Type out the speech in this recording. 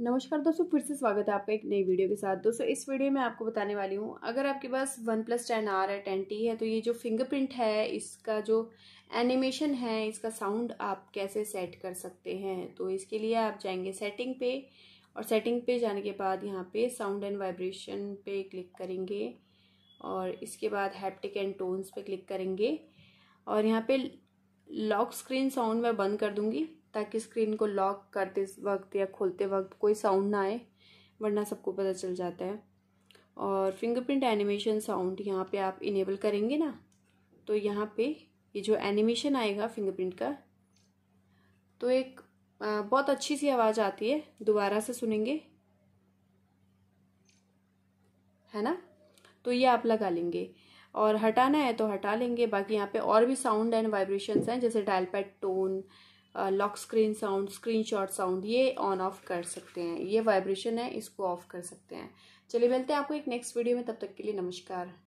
नमस्कार दोस्तों फिर से स्वागत है आपका एक नई वीडियो के साथ दोस्तों इस वीडियो में आपको बताने वाली हूँ अगर आपके पास वन प्लस टेन आर है टेन टी है तो ये जो फिंगरप्रिंट है इसका जो एनिमेशन है इसका साउंड आप कैसे सेट कर सकते हैं तो इसके लिए आप जाएंगे सेटिंग पे और सेटिंग पे जाने के बाद यहाँ पे साउंड एंड वाइब्रेशन पे क्लिक करेंगे और इसके बाद हैप्टिक एंड टोन्स पे क्लिक करेंगे और यहाँ पे लॉक स्क्रीन साउंड मैं बंद कर दूँगी ताकि स्क्रीन को लॉक करते वक्त या खोलते वक्त कोई साउंड ना आए वरना सबको पता चल जाता है और फिंगरप्रिंट एनिमेशन साउंड यहाँ पे आप इनेबल करेंगे ना तो यहाँ पे ये जो एनिमेशन आएगा फिंगरप्रिंट का तो एक बहुत अच्छी सी आवाज़ आती है दोबारा से सुनेंगे है ना तो ये आप लगा लेंगे और हटाना है तो हटा लेंगे बाकी यहाँ पे और भी साउंड एंड वाइब्रेशंस हैं जैसे dial pad tone lock screen sound screenshot sound ये ऑन ऑफ कर सकते हैं ये वाइब्रेशन है इसको ऑफ कर सकते हैं चलिए मिलते हैं आपको एक नेक्स्ट वीडियो में तब तक के लिए नमस्कार